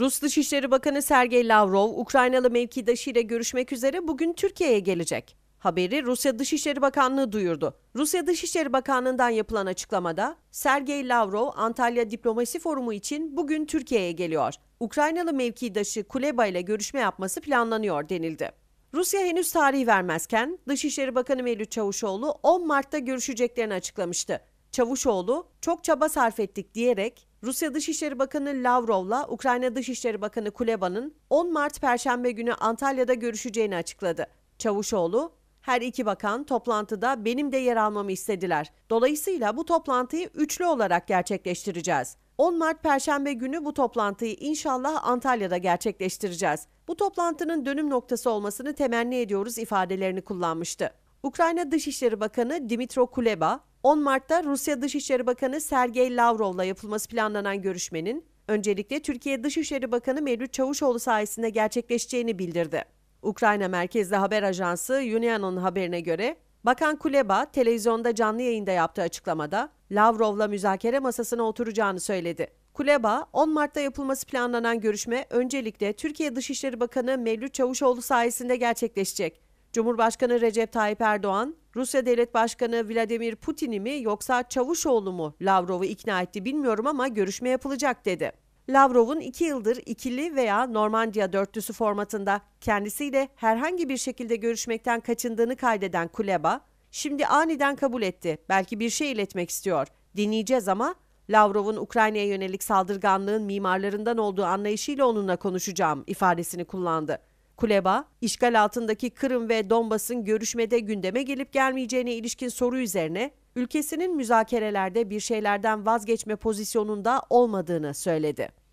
Rus Dışişleri Bakanı Sergey Lavrov, Ukraynalı mevkidaşıyla görüşmek üzere bugün Türkiye'ye gelecek. Haberi Rusya Dışişleri Bakanlığı duyurdu. Rusya Dışişleri Bakanlığı'ndan yapılan açıklamada Sergey Lavrov Antalya Diplomasi Forumu için bugün Türkiye'ye geliyor. Ukraynalı mevkidaşı Kuleba ile görüşme yapması planlanıyor denildi. Rusya henüz tarih vermezken Dışişleri Bakanı Mevlüt Çavuşoğlu 10 Mart'ta görüşeceklerini açıklamıştı. Çavuşoğlu çok çaba sarf ettik diyerek Rusya Dışişleri Bakanı Lavrov'la Ukrayna Dışişleri Bakanı Kuleba'nın 10 Mart Perşembe günü Antalya'da görüşeceğini açıkladı. Çavuşoğlu, her iki bakan toplantıda benim de yer almamı istediler. Dolayısıyla bu toplantıyı üçlü olarak gerçekleştireceğiz. 10 Mart Perşembe günü bu toplantıyı inşallah Antalya'da gerçekleştireceğiz. Bu toplantının dönüm noktası olmasını temenni ediyoruz ifadelerini kullanmıştı. Ukrayna Dışişleri Bakanı Dimitro Kuleba, 10 Mart'ta Rusya Dışişleri Bakanı Sergey Lavrov'la yapılması planlanan görüşmenin öncelikle Türkiye Dışişleri Bakanı Mevlüt Çavuşoğlu sayesinde gerçekleşeceğini bildirdi. Ukrayna merkezli haber ajansı Unian'ın haberine göre Bakan Kuleba televizyonda canlı yayında yaptığı açıklamada Lavrov'la müzakere masasına oturacağını söyledi. Kuleba, 10 Mart'ta yapılması planlanan görüşme öncelikle Türkiye Dışişleri Bakanı Mevlüt Çavuşoğlu sayesinde gerçekleşecek. Cumhurbaşkanı Recep Tayyip Erdoğan, Rusya Devlet Başkanı Vladimir Putin'i mi yoksa Çavuşoğlu mu Lavrov'u ikna etti bilmiyorum ama görüşme yapılacak dedi. Lavrov'un iki yıldır ikili veya Normandiya dörtlüsü formatında kendisiyle herhangi bir şekilde görüşmekten kaçındığını kaydeden Kuleba, şimdi aniden kabul etti, belki bir şey iletmek istiyor, dinleyeceğiz ama Lavrov'un Ukrayna'ya yönelik saldırganlığın mimarlarından olduğu anlayışıyla onunla konuşacağım ifadesini kullandı. Kuleba, işgal altındaki Kırım ve Donbas'ın görüşmede gündeme gelip gelmeyeceğine ilişkin soru üzerine ülkesinin müzakerelerde bir şeylerden vazgeçme pozisyonunda olmadığını söyledi.